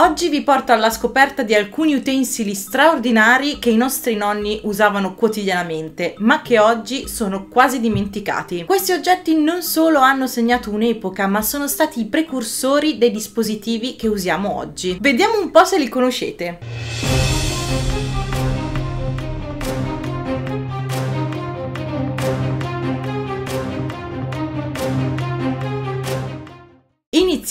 Oggi vi porto alla scoperta di alcuni utensili straordinari che i nostri nonni usavano quotidianamente, ma che oggi sono quasi dimenticati. Questi oggetti non solo hanno segnato un'epoca, ma sono stati i precursori dei dispositivi che usiamo oggi. Vediamo un po' se li conoscete.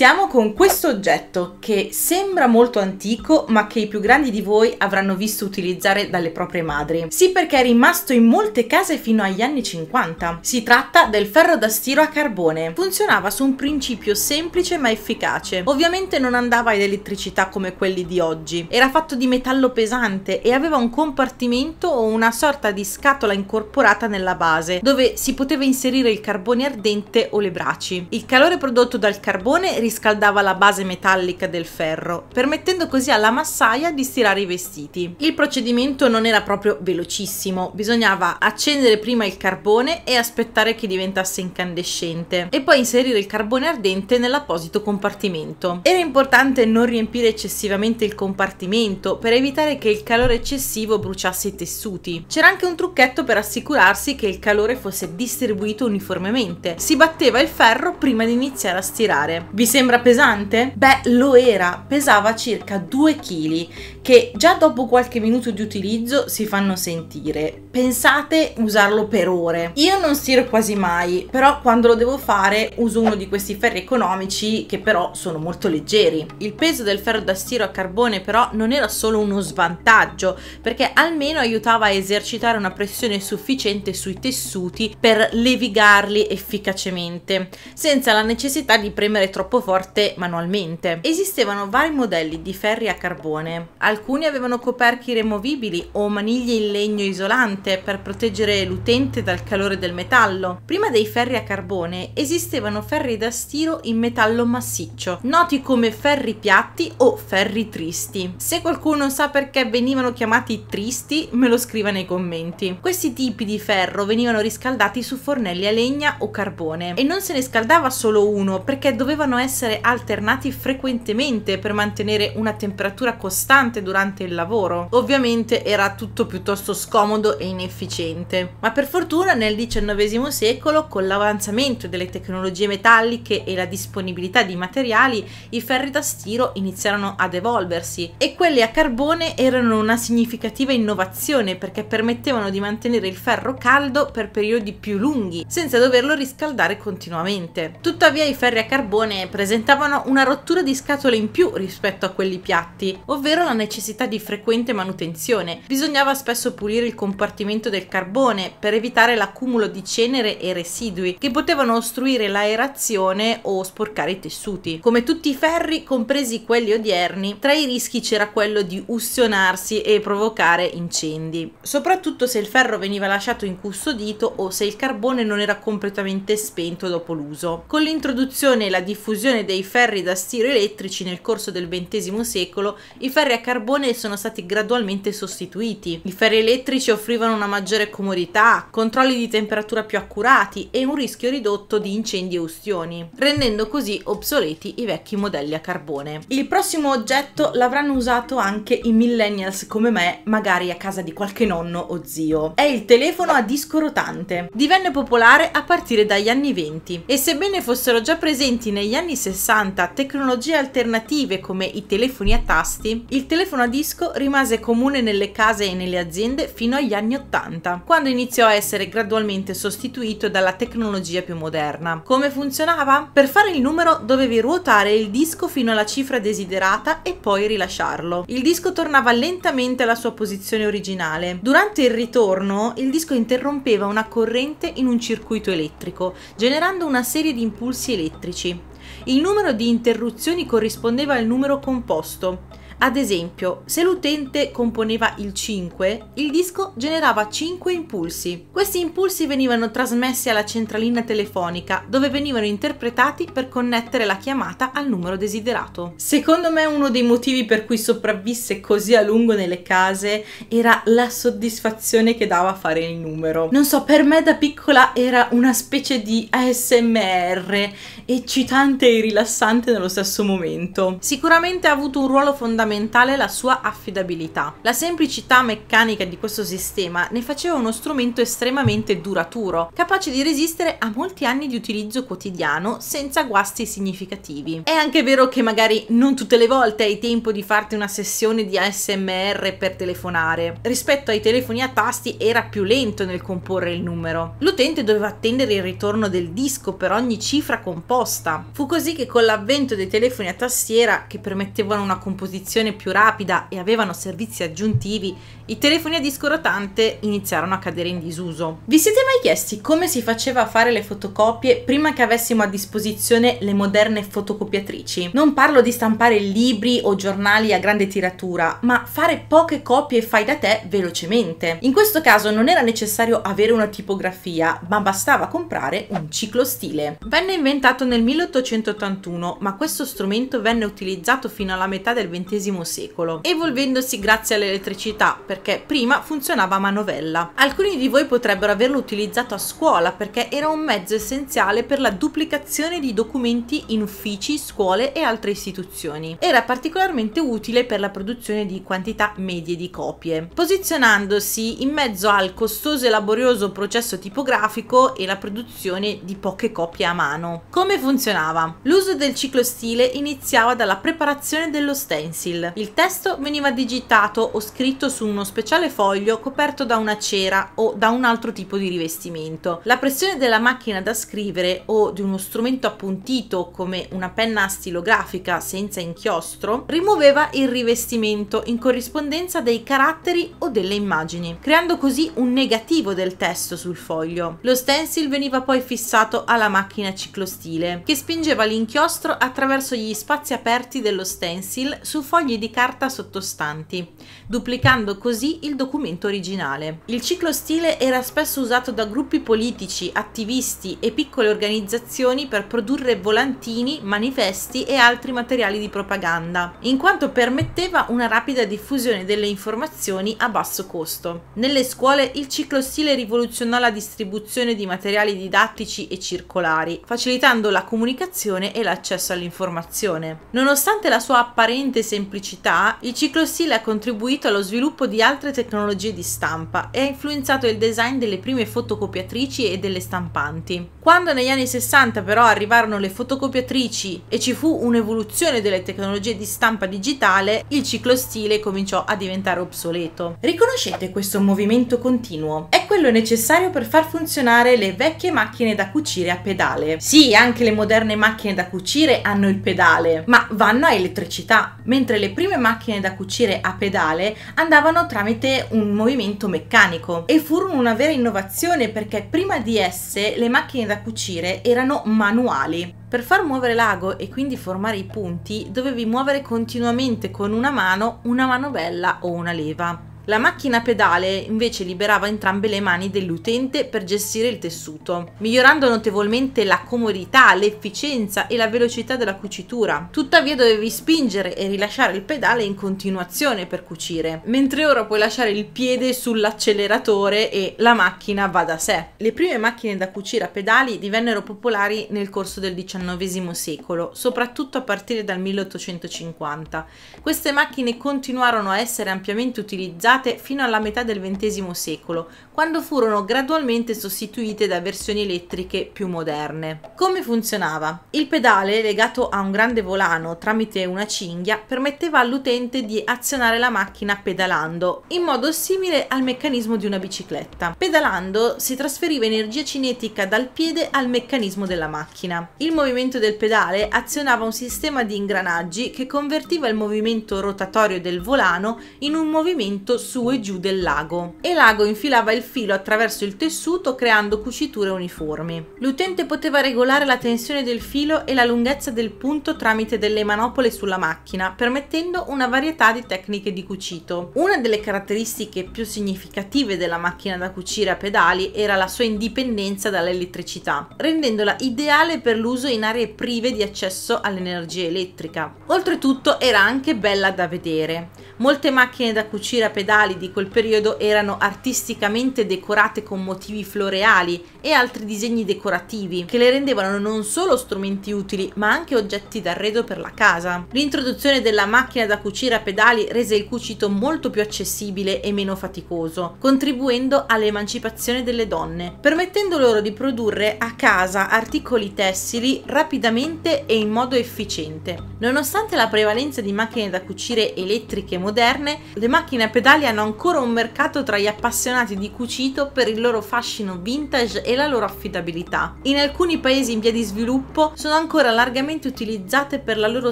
Iniziamo con questo oggetto che sembra molto antico ma che i più grandi di voi avranno visto utilizzare dalle proprie madri. Sì perché è rimasto in molte case fino agli anni 50. Si tratta del ferro da stiro a carbone. Funzionava su un principio semplice ma efficace. Ovviamente non andava ad elettricità come quelli di oggi. Era fatto di metallo pesante e aveva un compartimento o una sorta di scatola incorporata nella base dove si poteva inserire il carbone ardente o le braci. Il calore prodotto dal carbone risultava riscaldava la base metallica del ferro, permettendo così alla massaia di stirare i vestiti. Il procedimento non era proprio velocissimo, bisognava accendere prima il carbone e aspettare che diventasse incandescente e poi inserire il carbone ardente nell'apposito compartimento. Era importante non riempire eccessivamente il compartimento per evitare che il calore eccessivo bruciasse i tessuti. C'era anche un trucchetto per assicurarsi che il calore fosse distribuito uniformemente. Si batteva il ferro prima di iniziare a stirare. Vi sembra pesante? Beh, lo era, pesava circa 2 kg che già dopo qualche minuto di utilizzo si fanno sentire. Pensate usarlo per ore. Io non stiro quasi mai, però quando lo devo fare uso uno di questi ferri economici che però sono molto leggeri. Il peso del ferro da stiro a carbone però non era solo uno svantaggio, perché almeno aiutava a esercitare una pressione sufficiente sui tessuti per levigarli efficacemente, senza la necessità di premere troppo forte manualmente. Esistevano vari modelli di ferri a carbone, alcuni avevano coperchi removibili o maniglie in legno isolante per proteggere l'utente dal calore del metallo. Prima dei ferri a carbone esistevano ferri da stiro in metallo massiccio, noti come ferri piatti o ferri tristi. Se qualcuno sa perché venivano chiamati tristi, me lo scriva nei commenti. Questi tipi di ferro venivano riscaldati su fornelli a legna o carbone e non se ne scaldava solo uno perché dovevano essere essere alternati frequentemente per mantenere una temperatura costante durante il lavoro. Ovviamente era tutto piuttosto scomodo e inefficiente, ma per fortuna nel XIX secolo con l'avanzamento delle tecnologie metalliche e la disponibilità di materiali i ferri da stiro iniziarono ad evolversi e quelli a carbone erano una significativa innovazione perché permettevano di mantenere il ferro caldo per periodi più lunghi senza doverlo riscaldare continuamente. Tuttavia i ferri a carbone presentano presentavano una rottura di scatole in più rispetto a quelli piatti, ovvero la necessità di frequente manutenzione. Bisognava spesso pulire il compartimento del carbone per evitare l'accumulo di cenere e residui che potevano ostruire l'aerazione o sporcare i tessuti. Come tutti i ferri, compresi quelli odierni, tra i rischi c'era quello di ustionarsi e provocare incendi, soprattutto se il ferro veniva lasciato incustodito o se il carbone non era completamente spento dopo l'uso. Con l'introduzione e la diffusione diffusione dei ferri da stiro elettrici nel corso del XX secolo, i ferri a carbone sono stati gradualmente sostituiti. I ferri elettrici offrivano una maggiore comodità, controlli di temperatura più accurati e un rischio ridotto di incendi e ustioni, rendendo così obsoleti i vecchi modelli a carbone. Il prossimo oggetto l'avranno usato anche i millennials come me, magari a casa di qualche nonno o zio. È il telefono a disco rotante. Divenne popolare a partire dagli anni 20 e sebbene fossero già presenti negli anni 60 tecnologie alternative come i telefoni a tasti, il telefono a disco rimase comune nelle case e nelle aziende fino agli anni 80, quando iniziò a essere gradualmente sostituito dalla tecnologia più moderna. Come funzionava? Per fare il numero dovevi ruotare il disco fino alla cifra desiderata e poi rilasciarlo. Il disco tornava lentamente alla sua posizione originale. Durante il ritorno, il disco interrompeva una corrente in un circuito elettrico, generando una serie di impulsi elettrici il numero di interruzioni corrispondeva al numero composto. Ad esempio, se l'utente componeva il 5, il disco generava 5 impulsi. Questi impulsi venivano trasmessi alla centralina telefonica, dove venivano interpretati per connettere la chiamata al numero desiderato. Secondo me uno dei motivi per cui sopravvisse così a lungo nelle case era la soddisfazione che dava a fare il numero. Non so, per me da piccola era una specie di ASMR, eccitante e rilassante nello stesso momento. Sicuramente ha avuto un ruolo fondamentale fondamentale la sua affidabilità. La semplicità meccanica di questo sistema ne faceva uno strumento estremamente duraturo, capace di resistere a molti anni di utilizzo quotidiano senza guasti significativi. È anche vero che magari non tutte le volte hai tempo di farti una sessione di ASMR per telefonare. Rispetto ai telefoni a tasti era più lento nel comporre il numero. L'utente doveva attendere il ritorno del disco per ogni cifra composta. Fu così che con l'avvento dei telefoni a tastiera che permettevano una composizione produzione più rapida e avevano servizi aggiuntivi, i telefoni a disco rotante iniziarono a cadere in disuso. Vi siete mai chiesti come si faceva a fare le fotocopie prima che avessimo a disposizione le moderne fotocopiatrici? Non parlo di stampare libri o giornali a grande tiratura, ma fare poche copie fai da te velocemente. In questo caso non era necessario avere una tipografia, ma bastava comprare un ciclostile. Venne inventato nel 1881, ma questo strumento venne utilizzato fino alla metà del XX XX secolo, evolvendosi grazie all'elettricità perché prima funzionava a manovella. Alcuni di voi potrebbero averlo utilizzato a scuola perché era un mezzo essenziale per la duplicazione di documenti in uffici, scuole e altre istituzioni. Era particolarmente utile per la produzione di quantità medie di copie. Posizionandosi in mezzo al costoso e laborioso processo tipografico e la produzione di poche copie a mano. Come funzionava? L'uso del ciclo stile iniziava dalla preparazione dello stencil pencil. Il testo veniva digitato o scritto su uno speciale foglio coperto da una cera o da un altro tipo di rivestimento. La pressione della macchina da scrivere o di uno strumento appuntito come una penna stilografica senza inchiostro rimuoveva il rivestimento in corrispondenza dei caratteri o delle immagini, creando così un negativo del testo sul foglio. Lo stencil veniva poi fissato alla macchina ciclostile, che spingeva l'inchiostro attraverso gli spazi aperti dello stencil su foglio fogli di carta sottostanti, duplicando così il documento originale. Il ciclo stile era spesso usato da gruppi politici, attivisti e piccole organizzazioni per produrre volantini, manifesti e altri materiali di propaganda, in quanto permetteva una rapida diffusione delle informazioni a basso costo. Nelle scuole il ciclo stile rivoluzionò la distribuzione di materiali didattici e circolari, facilitando la comunicazione e l'accesso all'informazione. Nonostante la sua apparente semplicità, semplicità, il ciclostile ha contribuito allo sviluppo di altre tecnologie di stampa e ha influenzato il design delle prime fotocopiatrici e delle stampanti. Quando negli anni 60 però arrivarono le fotocopiatrici e ci fu un'evoluzione delle tecnologie di stampa digitale, il ciclostile cominciò a diventare obsoleto. Riconoscete questo movimento continuo? È quello necessario per far funzionare le vecchie macchine da cucire a pedale. Sì, anche le moderne macchine da cucire hanno il pedale, ma vanno a elettricità, mentre le prime macchine da cucire a pedale andavano tramite un movimento meccanico e furono una vera innovazione perché prima di esse le macchine da cucire erano manuali. Per far muovere l'ago e quindi formare i punti dovevi muovere continuamente con una mano, una manovella o una leva. La macchina pedale invece liberava entrambe le mani dell'utente per gestire il tessuto, migliorando notevolmente la comodità, l'efficienza e la velocità della cucitura. Tuttavia dovevi spingere e rilasciare il pedale in continuazione per cucire, mentre ora puoi lasciare il piede sull'acceleratore e la macchina va da sé. Le prime macchine da cucire a pedali divennero popolari nel corso del XIX secolo, soprattutto a partire dal 1850. Queste macchine continuarono a essere ampiamente utilizzate utilizzate fino alla metà del XX secolo, quando furono gradualmente sostituite da versioni elettriche più moderne. Come funzionava? Il pedale, legato a un grande volano tramite una cinghia, permetteva all'utente di azionare la macchina pedalando, in modo simile al meccanismo di una bicicletta. Pedalando si trasferiva energia cinetica dal piede al meccanismo della macchina. Il movimento del pedale azionava un sistema di ingranaggi che convertiva il movimento rotatorio del volano in un movimento su e giù del lago e l'ago infilava il filo attraverso il tessuto creando cuciture uniformi. L'utente poteva regolare la tensione del filo e la lunghezza del punto tramite delle manopole sulla macchina, permettendo una varietà di tecniche di cucito. Una delle caratteristiche più significative della macchina da cucire a pedali era la sua indipendenza dall'elettricità, rendendola ideale per l'uso in aree prive di accesso all'energia elettrica. Oltretutto era anche bella da vedere. Molte macchine da cucire a pedali pedali di quel periodo erano artisticamente decorate con motivi floreali e altri disegni decorativi, che le rendevano non solo strumenti utili, ma anche oggetti d'arredo per la casa. L'introduzione della macchina da cucire a pedali rese il cucito molto più accessibile e meno faticoso, contribuendo all'emancipazione delle donne, permettendo loro di produrre a casa articoli tessili rapidamente e in modo efficiente. Nonostante la prevalenza di macchine da cucire elettriche moderne, le macchine a pedali quali hanno ancora un mercato tra gli appassionati di cucito per il loro fascino vintage e la loro affidabilità. In alcuni paesi in via di sviluppo sono ancora largamente utilizzate per la loro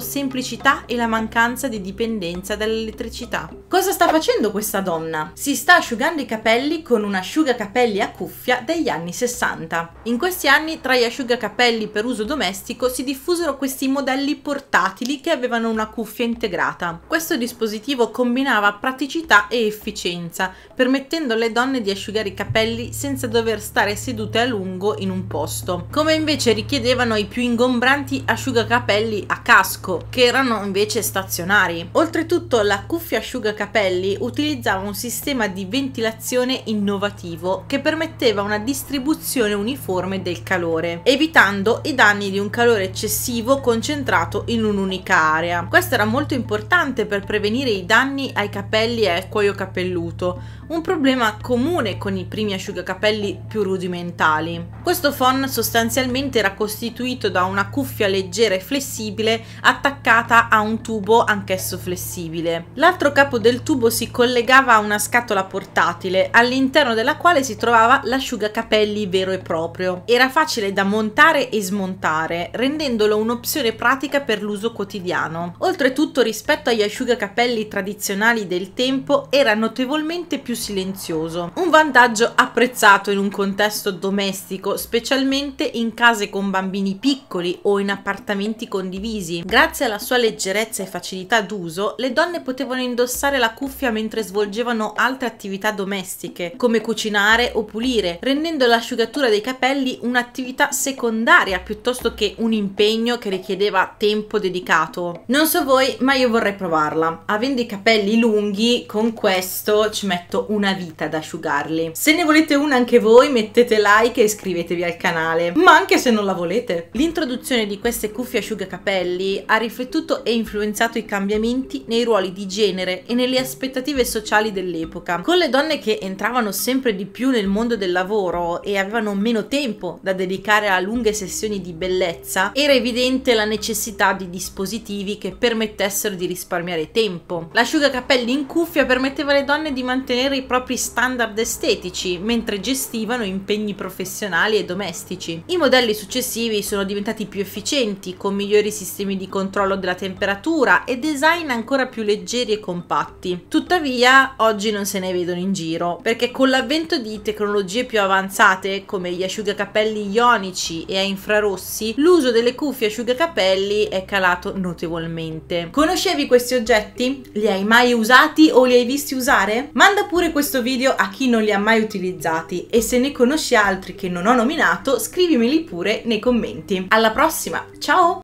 semplicità e la mancanza di dipendenza dall'elettricità. Cosa sta facendo questa donna? Si sta asciugando i capelli con un asciugacapelli a cuffia degli anni 60. In questi anni tra gli asciugacapelli per uso domestico si diffusero questi modelli portatili che avevano una cuffia integrata. Questo dispositivo combinava praticità e efficienza, permettendo alle donne di asciugare i capelli senza dover stare sedute a lungo in un posto, come invece richiedevano i più ingombranti asciugacapelli a casco, che erano invece stazionari. Oltretutto la cuffia asciugacapelli utilizzava un sistema di ventilazione innovativo che permetteva una distribuzione uniforme del calore, evitando i danni di un calore eccessivo concentrato in un'unica area. Questo era molto importante per prevenire i danni ai capelli e al cuoio cuoio capelluto, un problema comune con i primi asciugacapelli più rudimentali. Questo fon sostanzialmente era costituito da una cuffia leggera e flessibile attaccata a un tubo anch'esso flessibile. L'altro capo del tubo si collegava a una scatola portatile, all'interno della quale si trovava l'asciugacapelli vero e proprio. Era facile da montare e smontare, rendendolo un'opzione pratica per l'uso quotidiano. Oltretutto rispetto agli asciugacapelli tradizionali del tempo era era notevolmente più silenzioso, un vantaggio apprezzato in un contesto domestico, specialmente in case con bambini piccoli o in appartamenti condivisi. Grazie alla sua leggerezza e facilità d'uso, le donne potevano indossare la cuffia mentre svolgevano altre attività domestiche, come cucinare o pulire, rendendo l'asciugatura dei capelli un'attività secondaria piuttosto che un impegno che richiedeva tempo dedicato. Non so voi, ma io vorrei provarla. Avendo i capelli lunghi, con questo questo ci metto una vita ad asciugarli. Se ne volete una anche voi mettete like e iscrivetevi al canale, ma anche se non la volete. L'introduzione di queste cuffie asciugacapelli ha riflettuto e influenzato i cambiamenti nei ruoli di genere e nelle aspettative sociali dell'epoca. Con le donne che entravano sempre di più nel mondo del lavoro e avevano meno tempo da dedicare a lunghe sessioni di bellezza, era evidente la necessità di dispositivi che permettessero di risparmiare tempo. L'asciugacapelli in cuffia permette permetteva alle donne di mantenere i propri standard estetici mentre gestivano impegni professionali e domestici. I modelli successivi sono diventati più efficienti, con migliori sistemi di controllo della temperatura e design ancora più leggeri e compatti. Tuttavia, oggi non se ne vedono in giro, perché con l'avvento di tecnologie più avanzate come gli asciugacapelli ionici e a infrarossi, l'uso delle cuffie asciugacapelli è calato notevolmente. Conoscevi questi oggetti? Li hai mai usati o li hai visti? visti usare? Manda pure questo video a chi non li ha mai utilizzati e se ne conosci altri che non ho nominato scrivimeli pure nei commenti. Alla prossima, ciao!